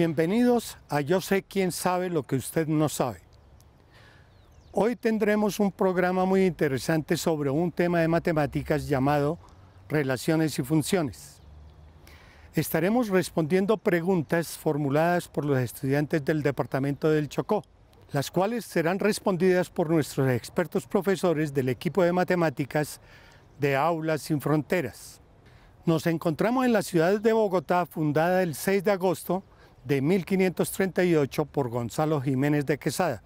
Bienvenidos a Yo sé quién sabe lo que usted no sabe. Hoy tendremos un programa muy interesante sobre un tema de matemáticas llamado relaciones y funciones. Estaremos respondiendo preguntas formuladas por los estudiantes del Departamento del Chocó, las cuales serán respondidas por nuestros expertos profesores del equipo de matemáticas de Aulas sin Fronteras. Nos encontramos en la ciudad de Bogotá, fundada el 6 de agosto de 1538 por Gonzalo Jiménez de Quesada.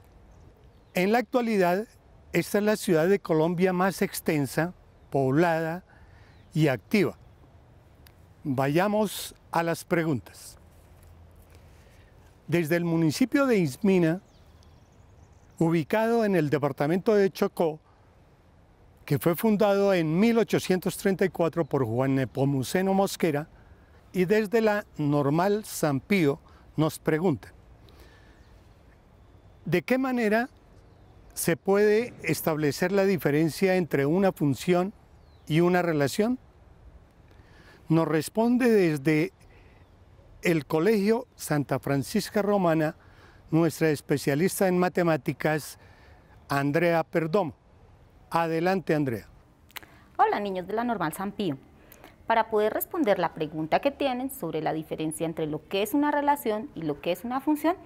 En la actualidad, esta es la ciudad de Colombia más extensa, poblada y activa. Vayamos a las preguntas. Desde el municipio de Ismina, ubicado en el departamento de Chocó, que fue fundado en 1834 por Juan Nepomuceno Mosquera, y desde la Normal San Pío, nos pregunta ¿de qué manera se puede establecer la diferencia entre una función y una relación? Nos responde desde el Colegio Santa Francisca Romana nuestra especialista en matemáticas, Andrea Perdomo. Adelante, Andrea. Hola, niños de la Normal San Pío para poder responder la pregunta que tienen sobre la diferencia entre lo que es una relación y lo que es una función,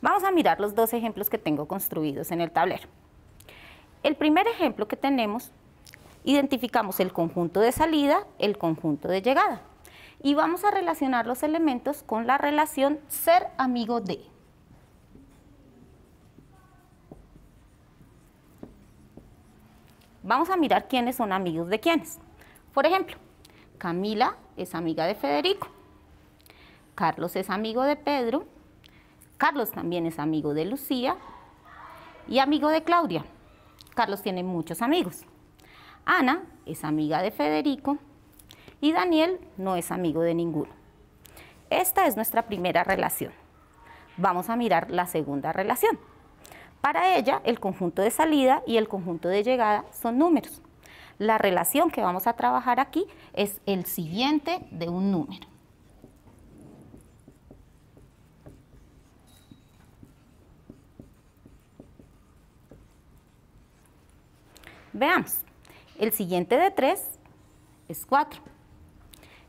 vamos a mirar los dos ejemplos que tengo construidos en el tablero. El primer ejemplo que tenemos, identificamos el conjunto de salida, el conjunto de llegada y vamos a relacionar los elementos con la relación ser amigo de. Vamos a mirar quiénes son amigos de quiénes. Por ejemplo, Camila es amiga de Federico. Carlos es amigo de Pedro. Carlos también es amigo de Lucía y amigo de Claudia. Carlos tiene muchos amigos. Ana es amiga de Federico y Daniel no es amigo de ninguno. Esta es nuestra primera relación. Vamos a mirar la segunda relación. Para ella, el conjunto de salida y el conjunto de llegada son números. La relación que vamos a trabajar aquí es el siguiente de un número. Veamos, el siguiente de 3 es 4,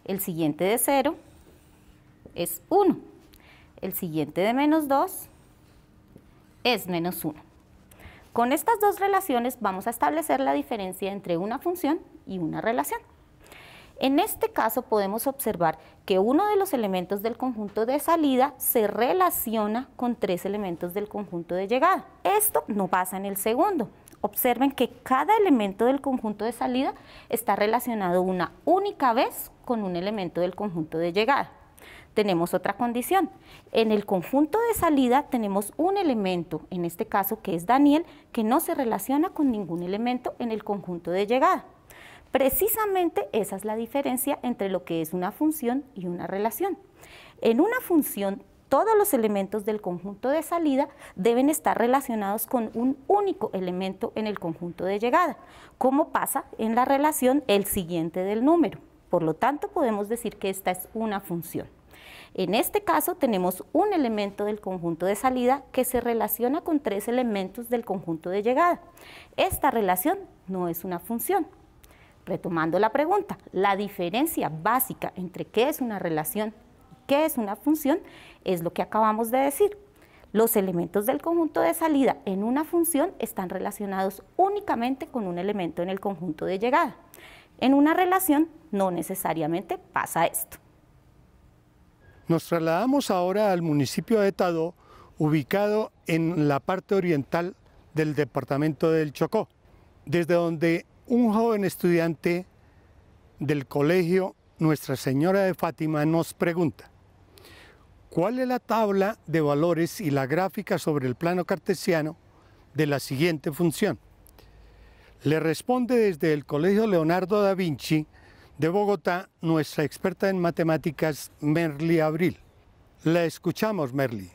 el siguiente de 0 es 1, el siguiente de menos 2 es menos 1. Con estas dos relaciones vamos a establecer la diferencia entre una función y una relación. En este caso podemos observar que uno de los elementos del conjunto de salida se relaciona con tres elementos del conjunto de llegada. Esto no pasa en el segundo. Observen que cada elemento del conjunto de salida está relacionado una única vez con un elemento del conjunto de llegada. Tenemos otra condición. En el conjunto de salida tenemos un elemento, en este caso que es Daniel, que no se relaciona con ningún elemento en el conjunto de llegada. Precisamente esa es la diferencia entre lo que es una función y una relación. En una función, todos los elementos del conjunto de salida deben estar relacionados con un único elemento en el conjunto de llegada, como pasa en la relación el siguiente del número. Por lo tanto, podemos decir que esta es una función. En este caso tenemos un elemento del conjunto de salida que se relaciona con tres elementos del conjunto de llegada. Esta relación no es una función. Retomando la pregunta, la diferencia básica entre qué es una relación y qué es una función es lo que acabamos de decir. Los elementos del conjunto de salida en una función están relacionados únicamente con un elemento en el conjunto de llegada. En una relación no necesariamente pasa esto. Nos trasladamos ahora al municipio de Tadó, ubicado en la parte oriental del departamento del Chocó, desde donde un joven estudiante del colegio Nuestra Señora de Fátima nos pregunta, ¿cuál es la tabla de valores y la gráfica sobre el plano cartesiano de la siguiente función? Le responde desde el Colegio Leonardo da Vinci de Bogotá nuestra experta en matemáticas Merly Abril. La escuchamos, Merly.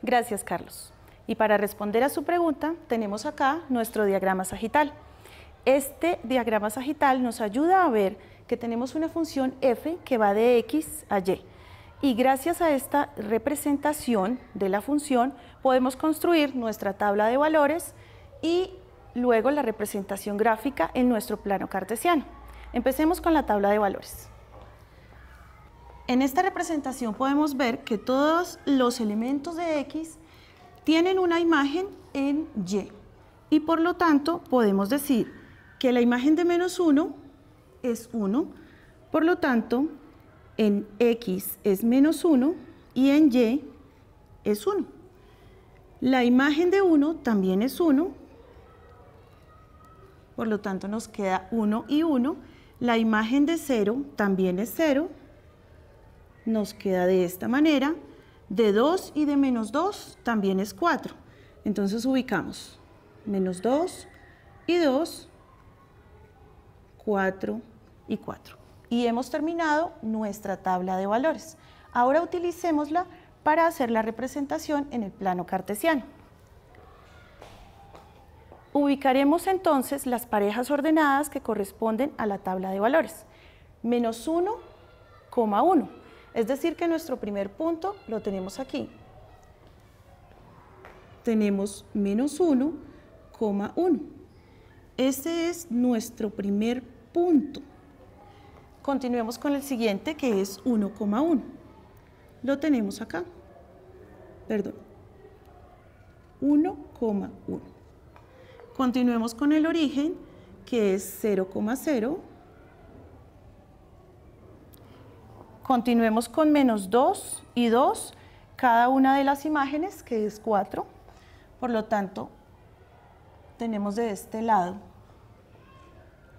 Gracias, Carlos. Y para responder a su pregunta, tenemos acá nuestro diagrama sagital. Este diagrama sagital nos ayuda a ver que tenemos una función f que va de x a y. Y gracias a esta representación de la función podemos construir nuestra tabla de valores y luego la representación gráfica en nuestro plano cartesiano. Empecemos con la tabla de valores. En esta representación podemos ver que todos los elementos de X tienen una imagen en Y y por lo tanto podemos decir que la imagen de menos 1 es 1, por lo tanto en X es menos 1 y en Y es 1. La imagen de 1 también es 1 por lo tanto nos queda 1 y 1. La imagen de 0 también es 0, nos queda de esta manera. De 2 y de menos 2 también es 4. Entonces ubicamos menos 2 y 2, 4 y 4. Y hemos terminado nuestra tabla de valores. Ahora utilicémosla para hacer la representación en el plano cartesiano. Ubicaremos entonces las parejas ordenadas que corresponden a la tabla de valores. Menos 1,1. Es decir que nuestro primer punto lo tenemos aquí. Tenemos menos 1,1. Este es nuestro primer punto. Continuemos con el siguiente que es 1,1. Lo tenemos acá. Perdón. 1,1. Continuemos con el origen, que es 0,0. Continuemos con menos 2 y 2, cada una de las imágenes, que es 4. Por lo tanto, tenemos de este lado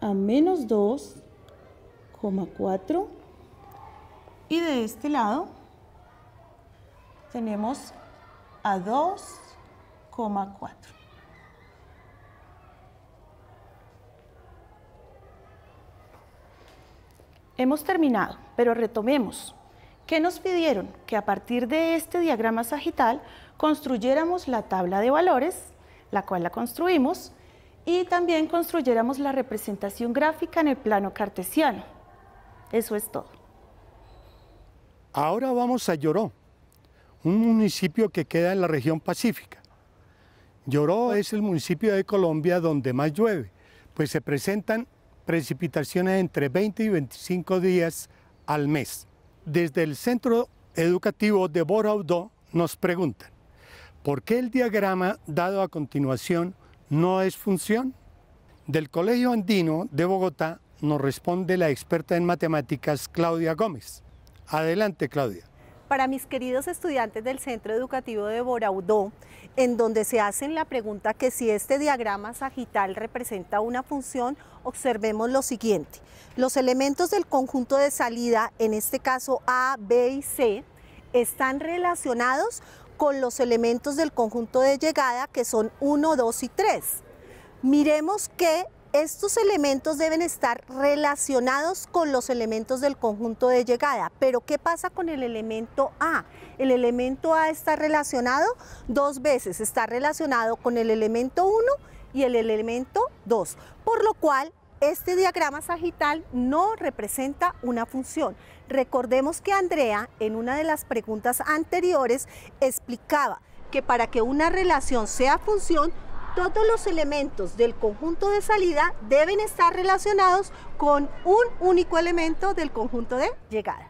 a menos 2,4 y de este lado tenemos a 2,4. Hemos terminado, pero retomemos. ¿Qué nos pidieron? Que a partir de este diagrama sagital construyéramos la tabla de valores, la cual la construimos, y también construyéramos la representación gráfica en el plano cartesiano. Eso es todo. Ahora vamos a Lloró, un municipio que queda en la región pacífica. Lloró es el municipio de Colombia donde más llueve, pues se presentan precipitaciones entre 20 y 25 días al mes. Desde el Centro Educativo de Boraudó nos preguntan, ¿por qué el diagrama dado a continuación no es función? Del Colegio Andino de Bogotá nos responde la experta en matemáticas Claudia Gómez. Adelante, Claudia para mis queridos estudiantes del Centro Educativo de Boraudó, en donde se hacen la pregunta que si este diagrama sagital representa una función, observemos lo siguiente. Los elementos del conjunto de salida, en este caso A, B y C, están relacionados con los elementos del conjunto de llegada que son 1, 2 y 3. Miremos que estos elementos deben estar relacionados con los elementos del conjunto de llegada, pero ¿qué pasa con el elemento A? El elemento A está relacionado dos veces, está relacionado con el elemento 1 y el elemento 2, por lo cual este diagrama sagital no representa una función. Recordemos que Andrea en una de las preguntas anteriores explicaba que para que una relación sea función todos los elementos del conjunto de salida deben estar relacionados con un único elemento del conjunto de llegada.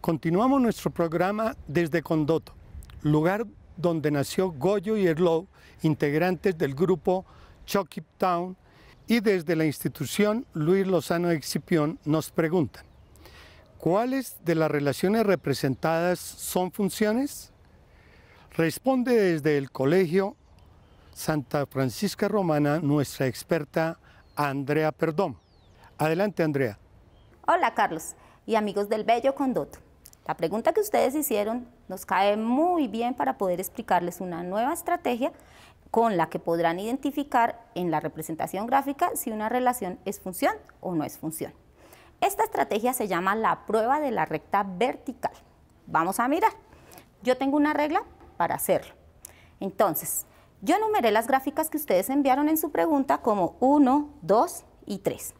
Continuamos nuestro programa desde Condoto, lugar donde nació Goyo y Erlow, integrantes del grupo Chokip Town, y desde la institución Luis Lozano Excipión nos preguntan, ¿cuáles de las relaciones representadas son funciones? Responde desde el colegio Santa Francisca Romana, nuestra experta Andrea Perdón. Adelante, Andrea. Hola, Carlos y amigos del Bello Condoto. La pregunta que ustedes hicieron nos cae muy bien para poder explicarles una nueva estrategia con la que podrán identificar en la representación gráfica si una relación es función o no es función. Esta estrategia se llama la prueba de la recta vertical. Vamos a mirar. Yo tengo una regla para hacerlo. Entonces, yo numeré las gráficas que ustedes enviaron en su pregunta como 1, 2 y 3.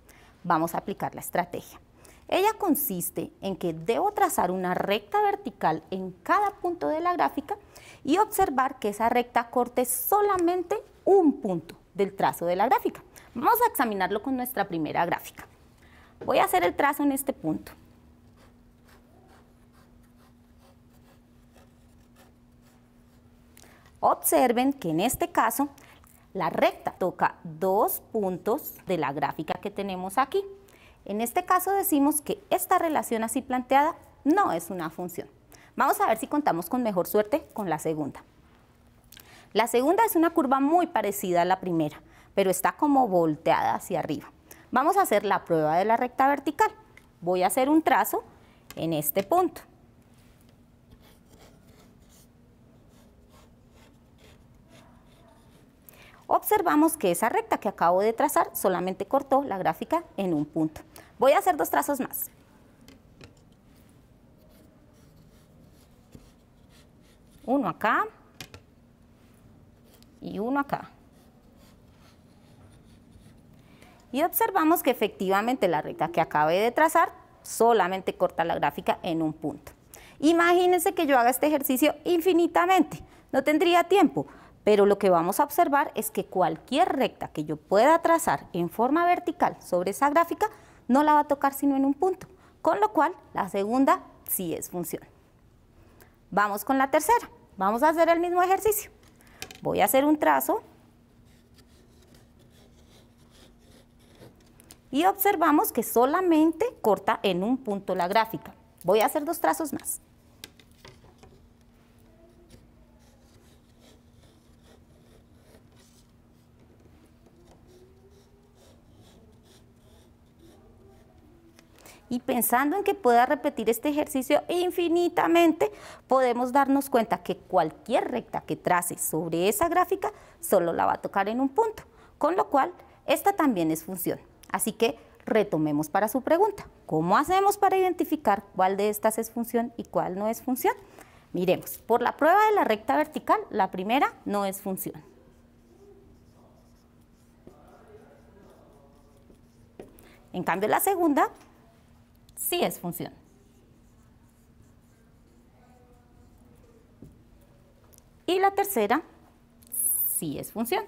Vamos a aplicar la estrategia. Ella consiste en que debo trazar una recta vertical en cada punto de la gráfica y observar que esa recta corte solamente un punto del trazo de la gráfica. Vamos a examinarlo con nuestra primera gráfica. Voy a hacer el trazo en este punto. Observen que en este caso la recta toca dos puntos de la gráfica que tenemos aquí. En este caso decimos que esta relación así planteada no es una función. Vamos a ver si contamos con mejor suerte con la segunda. La segunda es una curva muy parecida a la primera, pero está como volteada hacia arriba. Vamos a hacer la prueba de la recta vertical. Voy a hacer un trazo en este punto. observamos que esa recta que acabo de trazar solamente cortó la gráfica en un punto. Voy a hacer dos trazos más. Uno acá y uno acá. Y observamos que efectivamente la recta que acabé de trazar solamente corta la gráfica en un punto. Imagínense que yo haga este ejercicio infinitamente, no tendría tiempo. Pero lo que vamos a observar es que cualquier recta que yo pueda trazar en forma vertical sobre esa gráfica no la va a tocar sino en un punto, con lo cual la segunda sí es función. Vamos con la tercera, vamos a hacer el mismo ejercicio. Voy a hacer un trazo y observamos que solamente corta en un punto la gráfica. Voy a hacer dos trazos más. y pensando en que pueda repetir este ejercicio infinitamente, podemos darnos cuenta que cualquier recta que trace sobre esa gráfica solo la va a tocar en un punto, con lo cual esta también es función. Así que retomemos para su pregunta. ¿Cómo hacemos para identificar cuál de estas es función y cuál no es función? Miremos, por la prueba de la recta vertical, la primera no es función. En cambio, la segunda sí es función. Y la tercera sí es función.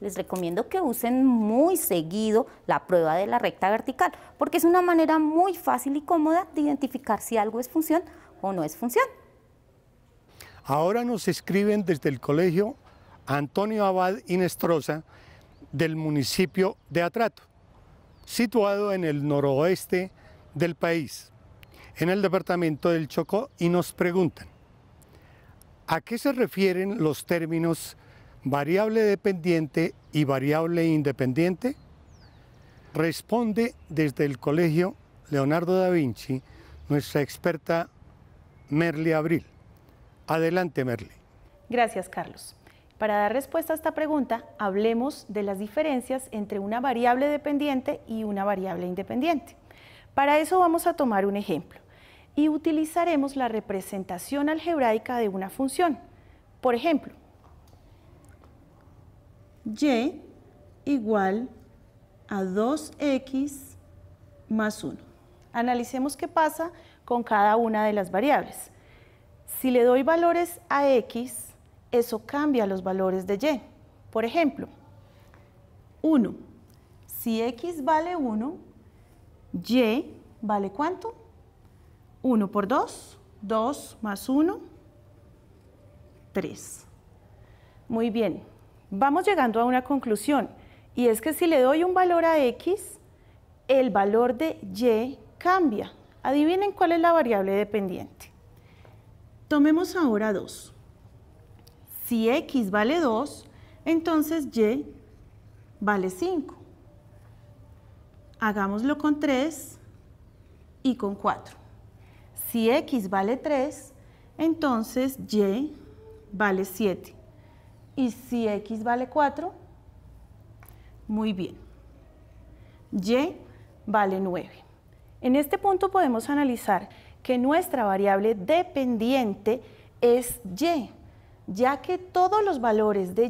Les recomiendo que usen muy seguido la prueba de la recta vertical, porque es una manera muy fácil y cómoda de identificar si algo es función o no es función. Ahora nos escriben desde el colegio Antonio Abad Inestrosa, del municipio de Atrato, situado en el noroeste del país, en el departamento del Chocó, y nos preguntan, ¿a qué se refieren los términos variable dependiente y variable independiente? Responde desde el Colegio Leonardo da Vinci nuestra experta Merle Abril. Adelante, Merle. Gracias, Carlos. Para dar respuesta a esta pregunta, hablemos de las diferencias entre una variable dependiente y una variable independiente. Para eso vamos a tomar un ejemplo y utilizaremos la representación algebraica de una función. Por ejemplo, y igual a 2x más 1. Analicemos qué pasa con cada una de las variables. Si le doy valores a x, eso cambia los valores de y. Por ejemplo, 1. Si x vale 1, y vale cuánto? 1 por 2, 2 más 1, 3. Muy bien, vamos llegando a una conclusión y es que si le doy un valor a x, el valor de y cambia. Adivinen cuál es la variable dependiente. Tomemos ahora 2. Si x vale 2, entonces y vale 5. Hagámoslo con 3 y con 4. Si x vale 3, entonces y vale 7. Y si x vale 4, muy bien. Y vale 9. En este punto podemos analizar que nuestra variable dependiente es y ya que todos los valores de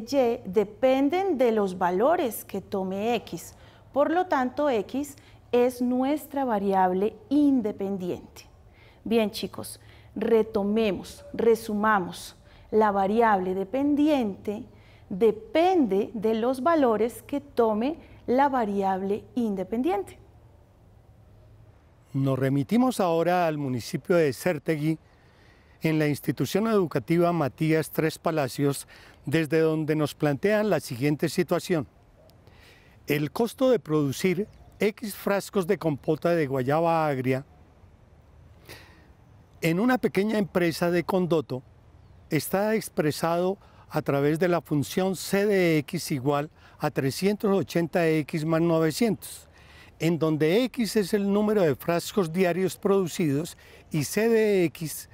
y dependen de los valores que tome x. Por lo tanto, x es nuestra variable independiente. Bien, chicos, retomemos, resumamos. La variable dependiente depende de los valores que tome la variable independiente. Nos remitimos ahora al municipio de Certegui, en la institución educativa Matías Tres Palacios, desde donde nos plantean la siguiente situación. El costo de producir X frascos de compota de guayaba agria en una pequeña empresa de condoto está expresado a través de la función cdx igual a 380X más 900, en donde X es el número de frascos diarios producidos y cdx de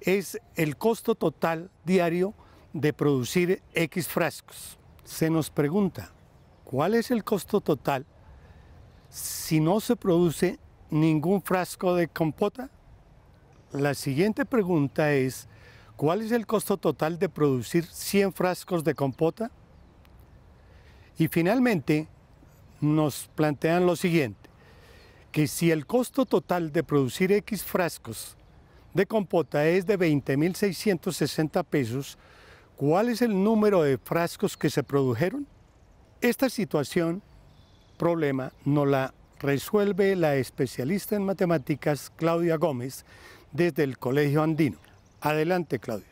es el costo total diario de producir X frascos. Se nos pregunta, ¿cuál es el costo total si no se produce ningún frasco de compota? La siguiente pregunta es, ¿cuál es el costo total de producir 100 frascos de compota? Y finalmente nos plantean lo siguiente, que si el costo total de producir X frascos de compota es de 20.660 pesos, ¿cuál es el número de frascos que se produjeron? Esta situación, problema, no la resuelve la especialista en matemáticas Claudia Gómez desde el Colegio Andino. Adelante, Claudia.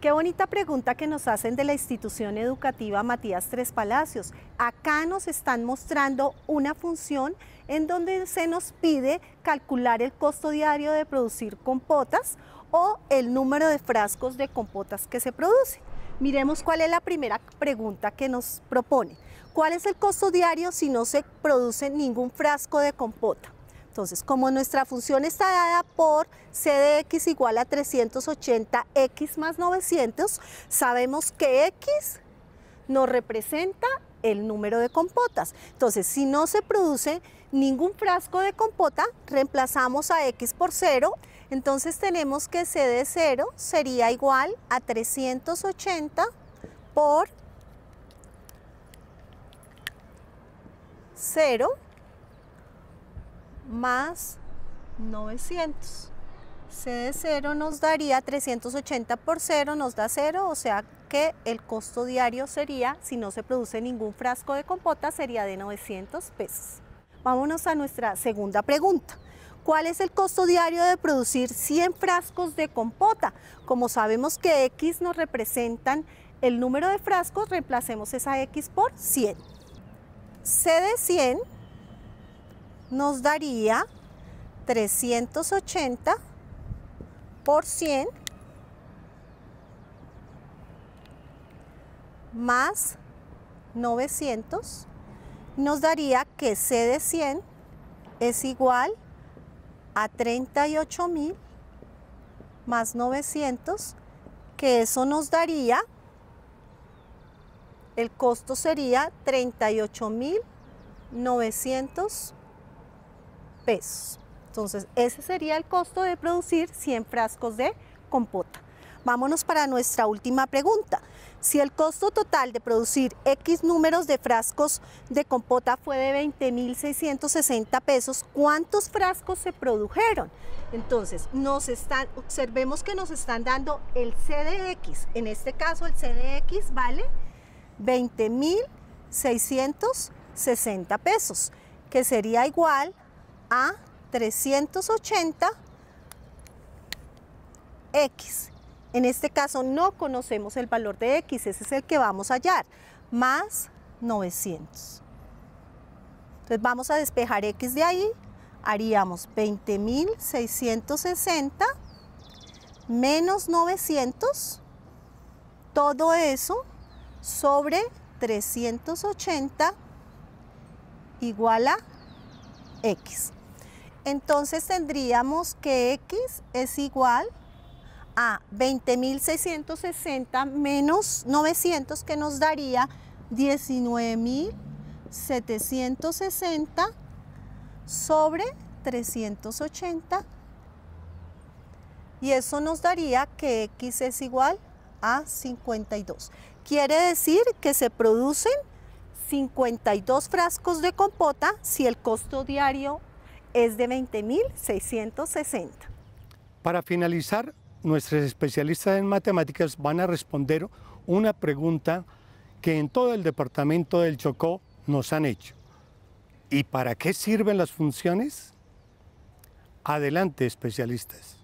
Qué bonita pregunta que nos hacen de la institución educativa Matías Tres Palacios. Acá nos están mostrando una función en donde se nos pide calcular el costo diario de producir compotas o el número de frascos de compotas que se produce. Miremos cuál es la primera pregunta que nos propone. ¿Cuál es el costo diario si no se produce ningún frasco de compota? Entonces, como nuestra función está dada por CDX igual a 380x más 900, sabemos que x nos representa el número de compotas. Entonces, si no se produce ningún frasco de compota, reemplazamos a X por 0, entonces tenemos que C de 0 sería igual a 380 por 0 más 900. C de 0 nos daría 380 por 0, nos da 0, o sea que el costo diario sería, si no se produce ningún frasco de compota, sería de 900 pesos. Vámonos a nuestra segunda pregunta. ¿Cuál es el costo diario de producir 100 frascos de compota? Como sabemos que X nos representan el número de frascos, reemplacemos esa X por 100. C de 100 nos daría 380 por 100 más 900 nos daría que C de 100 es igual a 38.000 más 900, que eso nos daría, el costo sería 38.900 pesos. Entonces, ese sería el costo de producir 100 frascos de compota. Vámonos para nuestra última pregunta. Si el costo total de producir X números de frascos de compota fue de 20.660 pesos, ¿cuántos frascos se produjeron? Entonces, nos observemos que nos están dando el CDX. En este caso, el CDX vale 20.660 pesos, que sería igual a 380 X. En este caso no conocemos el valor de X, ese es el que vamos a hallar, más 900. Entonces vamos a despejar X de ahí, haríamos 20.660 menos 900, todo eso sobre 380 igual a X. Entonces tendríamos que X es igual a 20.660 menos 900 que nos daría 19.760 sobre 380 y eso nos daría que x es igual a 52. Quiere decir que se producen 52 frascos de compota si el costo diario es de 20.660. Para finalizar, nuestros especialistas en matemáticas van a responder una pregunta que en todo el departamento del Chocó nos han hecho. ¿Y para qué sirven las funciones? Adelante, especialistas.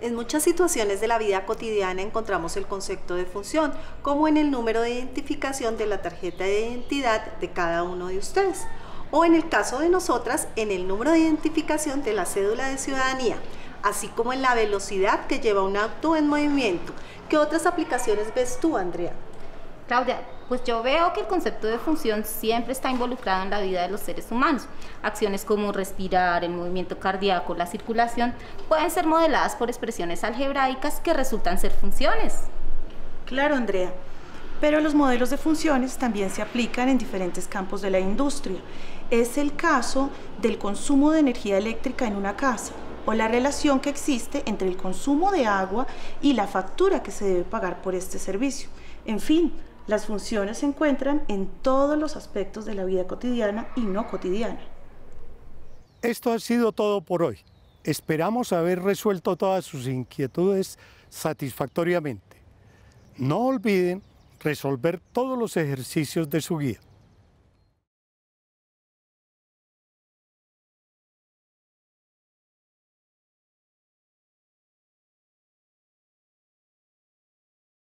En muchas situaciones de la vida cotidiana encontramos el concepto de función, como en el número de identificación de la tarjeta de identidad de cada uno de ustedes, o en el caso de nosotras, en el número de identificación de la cédula de ciudadanía así como en la velocidad que lleva un auto en movimiento. ¿Qué otras aplicaciones ves tú, Andrea? Claudia, pues yo veo que el concepto de función siempre está involucrado en la vida de los seres humanos. Acciones como respirar, el movimiento cardíaco, la circulación, pueden ser modeladas por expresiones algebraicas que resultan ser funciones. Claro, Andrea. Pero los modelos de funciones también se aplican en diferentes campos de la industria. Es el caso del consumo de energía eléctrica en una casa, o la relación que existe entre el consumo de agua y la factura que se debe pagar por este servicio. En fin, las funciones se encuentran en todos los aspectos de la vida cotidiana y no cotidiana. Esto ha sido todo por hoy. Esperamos haber resuelto todas sus inquietudes satisfactoriamente. No olviden resolver todos los ejercicios de su guía.